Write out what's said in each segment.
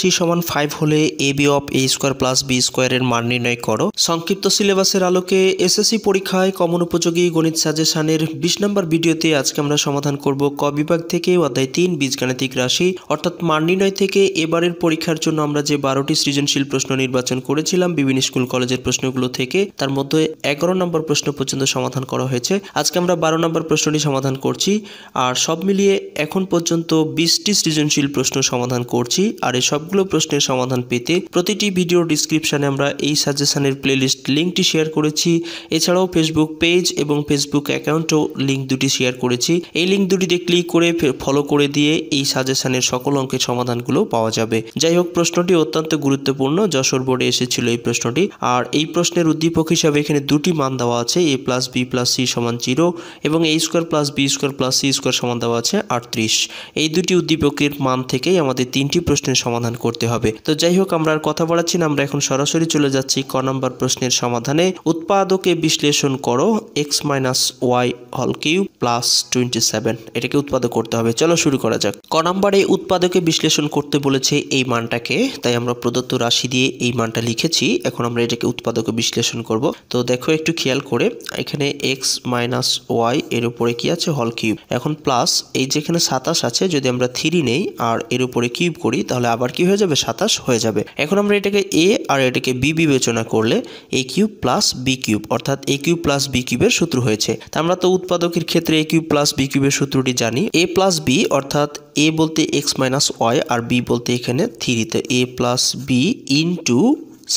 C সমান five হলে A B of A square plus B স্কোয়ারের মান নির্ণয় করো সংক্ষিপ্ত সিলেবাসের আলোকে এসএসসি পরীক্ষায় কমন উপযোগী গণিত সাজেশনের বিশ নম্বর ভিডিওতে আজকে আমরা সমাধান করব ক বিভাগ থেকে অধ্যায় তিন বীজগাণিতিক রাশি অর্থাৎ মান নির্ণয় থেকে এবারের পরীক্ষার জন্য আমরা যে বারোটি সৃজনশীল প্রশ্ন নির্বাচন করেছিলাম বিভিন্ন স্কুল কলেজের প্রশ্নগুলো থেকে তার মধ্যে এগারো নম্বর প্রশ্ন পর্যন্ত সমাধান করা হয়েছে আজকে আমরা বারো নম্বর প্রশ্নটি সমাধান করছি আর সব মিলিয়ে এখন পর্যন্ত বিশটি সৃজনশীল প্রশ্ন সমাধান করছি আর এই সবগুলো প্রশ্নের সমাধান পেতে প্রতিটি ভিডিও ডিসক্রিপশানে আমরা এই সাজেশানের প্লেলিস্ট লিঙ্কটি শেয়ার করেছি এছাড়াও ফেসবুক পেজ এবং ফেসবুক অ্যাকাউন্টও লিঙ্ক দুটি শেয়ার করেছি এই লিঙ্ক দুটিতে ক্লিক করে ফলো করে দিয়ে এই সাজেশানের সকল অঙ্কের সমাধানগুলো পাওয়া যাবে যাই হোক প্রশ্নটি অত্যন্ত গুরুত্বপূর্ণ যশোর বোর্ডে এসেছিল এই প্রশ্নটি আর এই প্রশ্নের উদ্দীপক হিসাবে এখানে দুটি মান দেওয়া আছে A plus B plus C সমান জিরো এবং A square plus B square plus C square সমান দেওয়া আছে আটত্রিশ এই দুটি উদ্দীপকের মান থেকেই আমাদের তিনটি প্রশ্নের সমাধান সমাধান করতে হবে তো যাই হোক আমরা আর কথা বলাচ্ছি না আমরা এখন সরাসরি চলে যাচ্ছি ক নম্বর প্রশ্নের সমাধানে উৎপাদকে বিশ্লেষণ করো এক্স মাইনাস ওয়াই হল কিউ প্লাস টোয়েন্টি সেভেন এটাকে উৎপাদক করতে হবে চলো শুরু করা যাক ক নম্বরে উৎপাদকে বিশ্লেষণ করতে বলেছে এই মানটাকে তাই আমরা প্রদত্ত রাশি দিয়ে এই মানটা লিখেছি এখন আমরা এটাকে উৎপাদকে বিশ্লেষণ করব তো দেখো একটু খেয়াল করে এখানে এক্স মাইনাস ওয়াই এর উপরে কি আছে হল কিউব এখন প্লাস এই যেখানে সাতাশ আছে যদি আমরা থ্রি নেই আর এর উপরে কিউব করি তাহলে আবার কি হয়ে যাবে সাতাশ হয়ে যাবে এখন আমরা এটাকে এ আর এটাকে বি বিবেচনা করলে A cube plus B cube অর্থাৎ এ কিউব প্লাস বি কিউবের সূত্র হয়েছে তা আমরা তো উৎপাদকের ক্ষেত্রে এ কিউব প্লাস বি কিউবের সূত্রটি জানি এ প্লাস বি অর্থাৎ এ বলতে এক্স মাইনাস ওয়াই আর বি বলতে এখানে থ্রিতে A plus B into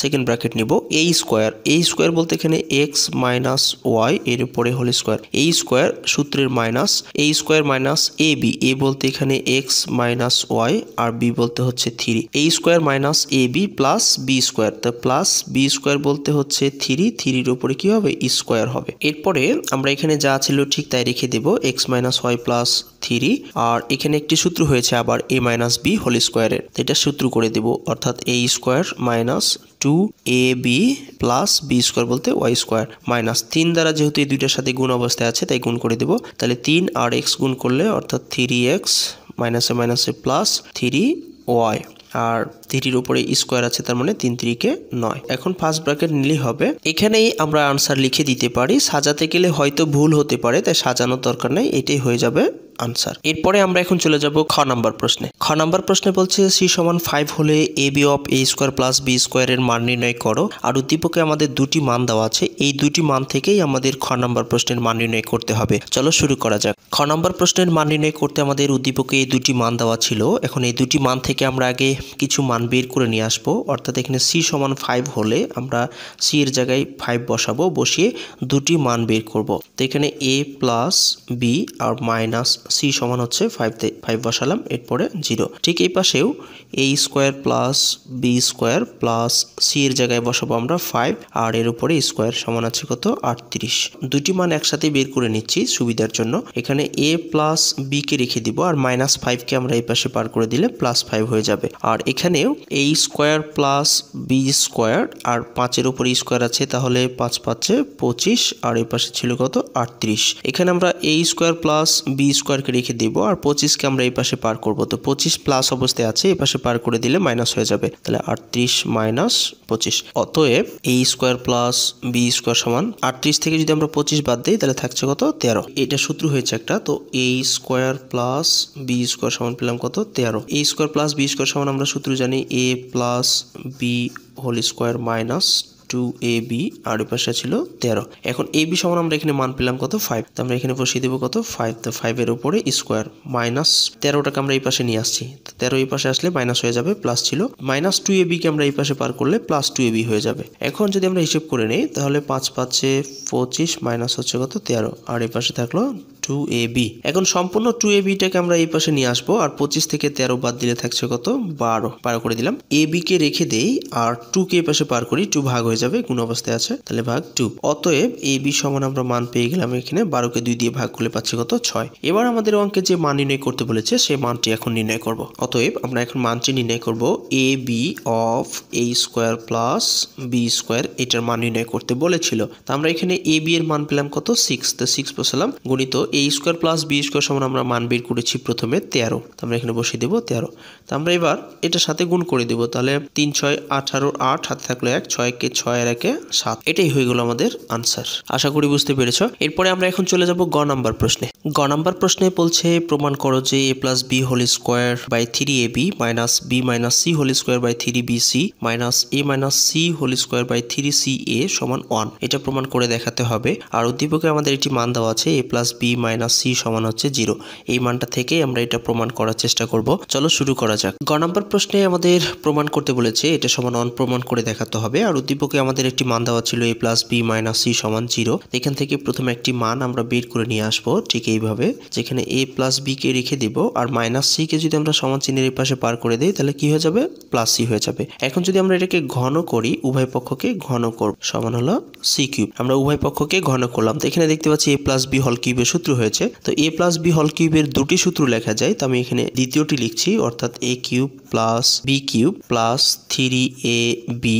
second bracket নিব এই স্কোয়ার এই স্কোয়ার বলতে এখানে এক্স মাইনাস ওয়াই এর উপরে হোল স্কোয়ার এই স্কোয়ার সূত্রের মাইনাস এই square minus A B A বলতে এখানে এক্স মাইনাস ওয়াই আর বি বলতে হচ্ছে থ্রি এই square minus A B plus B square তা প্লাস বি স্কোয়ার বলতে হচ্ছে থ্রি থ্রির উপরে কি হবে স্কোয়ার হবে এরপরে আমরা এখানে যা ছিল ঠিক তাই রেখে দেব X minus Y plus three আর এখানে একটি সূত্র হয়েছে আবার এ মাইনাস বি হোল স্কোয়ারের এটা সূত্র করে দেব অর্থাৎ A square minus two A B plus B square বলতে ওয়াই স্কোয়ার মাইনাস তিন দ্বারা যেহেতু এই দুইটার সাথে গুণ অবস্থায় আছে তাই গুণ করে দেব তাহলে তিন আর এক্স গুণ করলে অর্থাৎ থ্রি এক্স মাইনাসে মাইনাসে প্লাস থ্রি ওয়াই আর থ্রির উপরে স্কোয়ার e আছে তার মানে তিন তিরিকে নয় এখন ফার্স্ট ব্র্যাকেট নিলেই হবে এখানেই আমরা আনসার লিখে দিতে পারি সাজাতে গেলে হয়তো ভুল হতে পারে তাই সাজানোর দরকার নেই এটাই হয়ে যাবে আনসার এরপরে আমরা এখন চলে যাব খ নাম্বার প্রশ্নে খ নাম্বার প্রশ্নে বলছে সি সমান ফাইভ হলে A B of A square plus B স্কোয়ারের মান নির্ণয় করো আর উদ্দীপকে আমাদের দুটি মান দেওয়া আছে এই দুটি মান থেকেই আমাদের খ নাম্বার প্রশ্নের মান নির্ণয় করতে হবে চলো শুরু করা যাক খ নাম্বার প্রশ্নের মান নির্ণয় করতে আমাদের উদ্দীপকে এই দুটি মান দেওয়া ছিল এখন এই দুটি মান থেকে আমরা আগে কিছু মান বের করে নিয়ে আসবো অর্থাৎ এখানে সি সমান ফাইভ হলে আমরা সি এর জায়গায় ফাইভ বসাবো বসিয়ে দুটি মান বের করব তো এখানে এ প্লাস বি আর মাইনাস সি সমান হচ্ছে ফাইভ ফাইভ বসালাম এরপরে জিরো ঠিক এই পাশেও A square plus B square plus C এর জায়গায় বসাবো আমরা ফাইভ আর এর উপরে স্কোয়ার সমান আছে কত আটত্রিশ দুটি মান একসাথে বের করে নিচ্ছি সুবিধার জন্য এখানে এ প্লাস বিকে রেখে দিব আর মাইনাস ফাইভকে আমরা এই পাশে পার করে দিলে প্লাস ফাইভ হয়ে যাবে আর এখানেও A square plus B square আর পাঁচের উপরে স্কোয়ার আছে তাহলে পাঁচ পাঁচে পঁচিশ আর এই পাশে ছিল কত আটত্রিশ এখানে আমরা A square plus B square স্কোয়ারকে রেখে দিব আর পঁচিশকে আমরা এই পাশে পার করব তো পঁচিশ প্লাস অবস্থায় আছে এই পাশে পার করে দিলে মাইনাস হয়ে যাবে তাহলে আটত্রিশ মাইনাস পঁচিশ অতএব এই স্কোয়ার প্লাস বি স্কোয়ার সমান আটত্রিশ থেকে যদি আমরা পঁচিশ বাদ দিই তাহলে থাকছে কত তেরো এটা সূত্র হয়েছে একটা তো এই স্কোয়ার প্লাস বি স্কোয়ার সমান পেলাম কত তেরো এই স্কোয়ার প্লাস বি স্কোয়ার সমান আমরা সূত্র জানি A plus B whole square minus two A B আর ওই পাশে ছিল তেরো এখন এ বি সমান আমরা এখানে মান পেলাম কত ফাইভ তো আমরা এখানে বসিয়ে দেবো কত ফাইভ তো ফাইভের উপরে স্কোয়ার মাইনাস তেরোটাকে আমরা এই পাশে নিয়ে আসছি তো তেরো এই পাশে আসলে মাইনাস হয়ে যাবে প্লাস ছিল মাইনাস টু এ বিকে আমরা এই পাশে পার করলে প্লাস টু এ বি হয়ে যাবে এখন যদি আমরা হিসেব করে নিই তাহলে পাঁচ পাঁচে পঁচিশ মাইনাস হচ্ছে কত তেরো আর এই পাশে থাকলো টু এ বি এখন সম্পূর্ণ টু এ বিটাকে আমরা এই পাশে নিয়ে আসবো আর পঁচিশ থেকে তেরো বাদ দিলে থাকছে কত বারো বারো করে দিলাম এ বি কে রেখে দেই আর টু কে পাশে পার করি টু ভাগ হয়ে যাবে গুণ অবস্থায় আছে তাহলে ভাগ টু অতএব এ বি সমান আমরা মান পেয়ে গেলাম এখানে বারো কে দুই দিয়ে ভাগ করলে পাচ্ছি কত ছয় এবার আমাদের অঙ্কে যে মান নির্ণয় করতে বলেছে সেই মানটি এখন নির্ণয় করব অতএব আমরা এখন মানটি নির্ণয় করব A B of A square plus B square এটার মান নির্ণয় করতে বলেছিল তা আমরা এখানে এ বি এর মান পেলাম কত সিক্স তো সিক্স বসালাম গণিত A square plus B square সমান আমরা মান বের করেছি প্রথমে তেরো তো আমরা এখানে বসিয়ে দেবো তেরো তো আমরা এবার এটার সাথে গুণ করে দেব তাহলে তিন ছয় আঠারো আট সাথে থাকলো এক ছয় কে ছয় আর একে সাত এটাই হয়ে গেলো আমাদের আনসার আশা করি বুঝতে পেরেছ এরপরে আমরা এখন চলে যাব গ নাম্বার প্রশ্নে গ নাম্বার প্রশ্নে বলছে প্রমাণ করো যে A plus B whole square by three A B minus B minus C whole square by three B C minus A minus C whole square by three C A সমান one এটা প্রমাণ করে দেখাতে হবে আর উদ্দীপকে আমাদের একটি মান দেওয়া আছে A plus B minus C সমান হচ্ছে জিরো এই মানটা থেকে আমরা এটা প্রমাণ করার চেষ্টা করব চলো শুরু করা যাক গ নম্বর প্রশ্নে আমাদের প্রমাণ করতে বলেছে এটা সমান অন প্রমাণ করে দেখাতে হবে আর উদ্দীপকে আমাদের একটি মান দেওয়া ছিল A plus B minus C সমান জিরো এখান থেকে প্রথমে একটি মান আমরা বের করে নিয়ে আসবো ঠিক এইভাবে যেখানে এ প্লাস বিকে রেখে দিব আর মাইনাস সিকে যদি আমরা সমান চিহ্নের এই পাশে পার করে দিই তাহলে কি হয়ে যাবে প্লাস সি হয়ে যাবে এখন যদি আমরা এটাকে ঘন করি উভয় পক্ষকে ঘন করব সমান হলো সি কিউব আমরা উভয় পক্ষকে ঘন করলাম তো এখানে দেখতে পাচ্ছি এ প্লাস বি হল কিউবের সূত্র হয়েছে তো এ প্লাস বি হল কিউবের দুটি সূত্র লেখা যায় তো আমি এখানে দ্বিতীয়টি লিখছি অর্থাৎ A cube plus B cube plus three A B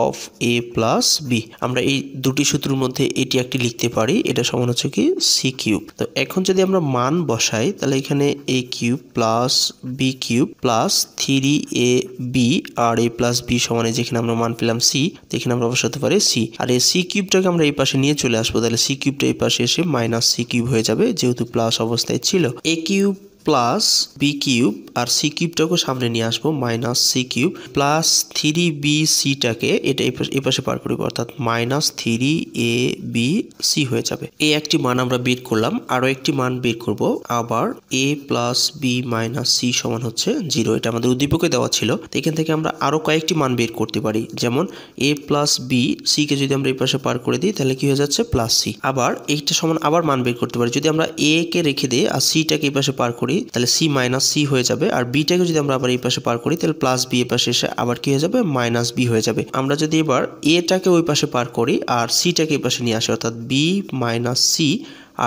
of A plus B আমরা এই দুটি সূত্রের মধ্যে এটি একটি লিখতে পারি এটা সমান হচ্ছে কি সি কিউব তো এখন যদি আমরা মান বসাই তাহলে এখানে A cube plus B cube plus three A B আর এ প্লাস বি সমানে যেখানে আমরা মান পেলাম সি তো এখানে আমরা বসাতে পারি সি আর এই সি কিউবটাকে আমরা এই পাশে নিয়ে চলে আসবো তাহলে সি কিউবটা এই পাশে এসে মাইনাস সি কিউব হয়ে যাবে যেহেতু প্লাস অবস্থায় ছিল A cube plus B cube আর সি কিউবটাকে সামনে নিয়ে আসবো minus C cube plus three B সিটাকে এটা এ পাশে পার করব অর্থাৎ minus three A B C হয়ে যাবে এই একটি মান আমরা বের করলাম আরও একটি মান বের করব আবার A plus B minus C সমান হচ্ছে জিরো এটা আমাদের উদ্দীপকে দেওয়া ছিল তো এখান থেকে আমরা আরও কয়েকটি মান বের করতে পারি যেমন এ প্লাস বি সিকে যদি আমরা এপাশে পার করে দিই তাহলে কি হয়ে যাচ্ছে প্লাস সি আবার এইটা সমান আবার মান বের করতে পারি যদি আমরা এ কে রেখে দিই আর সিটাকে এপাশে পার করি তাহলে সি মাইনাস সি হয়ে যাবে আর বিটাকে যদি আমরা আবার এই পাশে পার করি তাহলে প্লাস বি এ পাশে এসে আবার কি হয়ে যাবে মাইনাস বি হয়ে যাবে আমরা যদি এবার এটাকে ওই পাশে পার করি আর সিটাকে এই পাশে নিয়ে আসি অর্থাৎ বি মাইনাস সি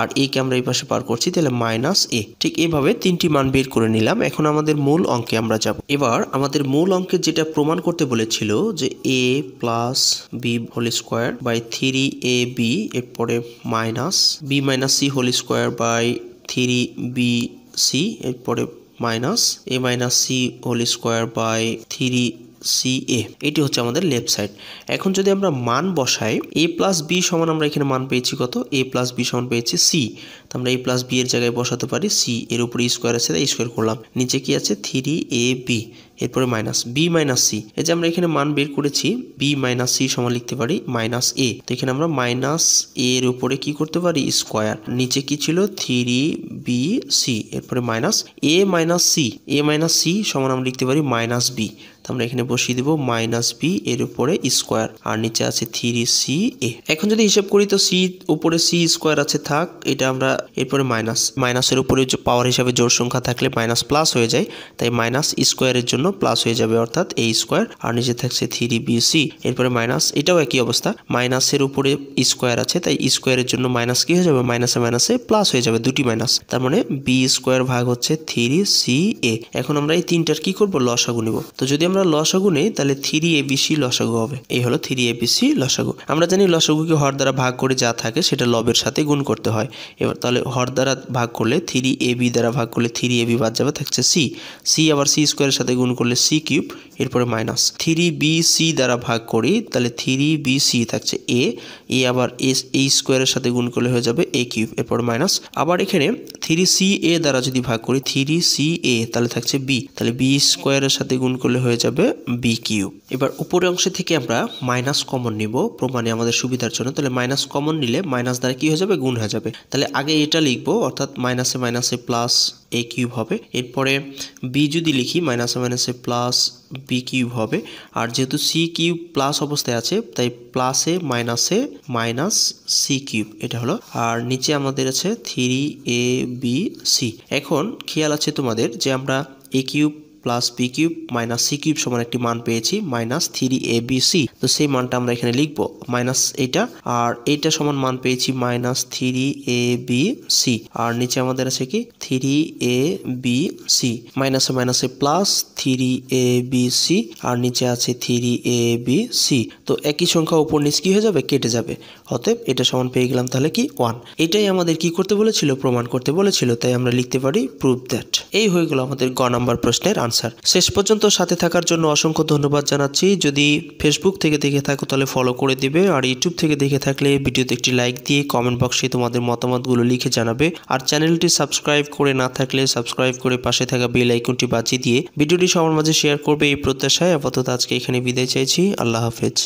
আর একে আমরা এই পাশে পার করছি তাহলে মাইনাস এ ঠিক এভাবে তিনটি মান বের করে নিলাম এখন আমাদের মূল অঙ্কে আমরা যাব এবার আমাদের মূল অঙ্কে যেটা প্রমাণ করতে বলেছিল যে A plus B whole square by three A B এরপরে minus B minus C whole square by three B C এরপরে minus A minus C whole square by three C A এটি হচ্ছে আমাদের লেফট সাইড এখন যদি আমরা মান বসাই এ প্লাস বি সমান আমরা এখানে মান পেয়েছি কত এ প্লাস বি সমান পেয়েছি সি তো আমরা এ প্লাস বি এর জায়গায় বসাতে পারি সি এর উপরে স্কোয়ার e আছে তাই স্কোয়ার করলাম নিচে কি আছে থ্রি এ বি এরপরে মাইনাস বি মাইনাস সি এই যে আমরা এখানে মান বের করেছি বি মাইনাস সি সমান লিখতে পারি মাইনাস এ তো এখানে আমরা মাইনাস এর উপরে কি করতে পারি স্কোয়ার নিচে কি ছিল থ্রি বি সি এরপরে minus A minus C A minus C সমান আমরা লিখতে পারি মাইনাস বি তো আমরা এখানে বসিয়ে দেবো মাইনাস বি এর উপরে স্কোয়ার আর নিচে আছে থ্রি সি এ এখন যদি হিসেব করি তো সি উপরে সি স্কোয়ার আছে থাক এটা আমরা এরপরে মাইনাস মাইনাসের উপরে পাওয়ার হিসাবে জোর সংখ্যা থাকলে মাইনাস প্লাস হয়ে যায় তাই মাইনাস স্কোয়ারের জন্য জন্য প্লাস হয়ে যাবে অর্থাৎ এ স্কোয়ার আর নিচে থাকছে থ্রি বিসি এরপরে মাইনাস এটাও একই অবস্থা মাইনাসের উপরে স্কোয়ার আছে তাই স্কোয়ারের জন্য মাইনাস কি হয়ে যাবে মাইনাসে মাইনাসে প্লাস হয়ে যাবে দুটি মাইনাস তার মানে বি স্কোয়ার ভাগ হচ্ছে থ্রি সি এ এখন আমরা এই তিনটার কি করব লসাগু নিব তো যদি আমরা লসাগু নেই তাহলে থ্রি এ বিসি লসাগু হবে এই হলো থ্রি এ বিসি লসাগু আমরা জানি লসাগুকে হর দ্বারা ভাগ করে যা থাকে সেটা লবের সাথে গুণ করতে হয় এবার তাহলে হর দ্বারা ভাগ করলে থ্রি এ বি দ্বারা ভাগ করলে থ্রি এ বি বাদ যাবে থাকছে সি সি আবার সি স্কোয়ারের সাথে গুণ করলে সি কিউব এরপরে মাইনাস থ্রি বি সি দ্বারা ভাগ করি তাহলে থ্রি বি সি থাকছে এ এ আবার এস এই স্কোয়ারের সাথে গুণ করলে হয়ে যাবে এ কিউব এরপর মাইনাস আবার এখানে থ্রি সি এ দ্বারা যদি ভাগ করি থ্রি সি এ তাহলে থাকছে বি তাহলে বি স্কোয়ারের সাথে গুণ করলে হয়ে যাবে বি কিউব এবার উপরের অংশে থেকে আমরা মাইনাস কমন নিব প্রমাণে আমাদের সুবিধার জন্য তাহলে মাইনাস কমন নিলে মাইনাস দ্বারা কি হয়ে যাবে গুণ হয়ে যাবে তাহলে আগে এটা লিখবো অর্থাৎ মাইনাসে মাইনাসে প্লাস এ কিউব হবে এরপরে বি যদি লিখি মাইনাসে মাইনাস আছে প্লাস বি কিউব হবে আর যেহেতু সি কিউব প্লাস অবস্থায় আছে তাই প্লাসে মাইনাসে মাইনাস সি কিউব এটা হলো আর নিচে আমাদের আছে থ্রি এ বি সি এখন খেয়াল আছে তোমাদের যে আমরা A cube plus P cube minus C cube সমান একটি মান পেয়েছি minus three A B C তো সেই মানটা আমরা এখানে লিখব মাইনাস এটা আর এইটা সমান মান পেয়েছি minus three A B C আর নিচে আমাদের আছে কি থ্রি এ বি সি মাইনাসে মাইনাসে plus three A B C আর নিচে আছে থ্রি এ বি সি তো একই সংখ্যা উপর নিচ কি হয়ে যাবে কেটে যাবে অতএব এটা সমান পেয়ে গেলাম তাহলে কি ওয়ান এটাই আমাদের কি করতে বলেছিল প্রমাণ করতে বলেছিল তাই আমরা লিখতে পারি প্রুফ দ্যাট এই হয়ে গেল আমাদের গ নাম্বার প্রশ্নের আনসার আনসার শেষ পর্যন্ত সাথে থাকার জন্য অসংখ্য ধন্যবাদ জানাচ্ছি যদি ফেসবুক থেকে দেখে থাকো তাহলে ফলো করে দিবে আর ইউটিউব থেকে দেখে থাকলে ভিডিওতে একটি লাইক দিয়ে কমেন্ট বক্সে তোমাদের মতামতগুলো লিখে জানাবে আর চ্যানেলটি সাবস্ক্রাইব করে না থাকলে সাবস্ক্রাইব করে পাশে থাকা বেল আইকনটি বাজিয়ে দিয়ে ভিডিওটি সবার মাঝে শেয়ার করবে এই প্রত্যাশায় আপাতত আজকে এখানে বিদায় চাইছি আল্লাহ হাফেজ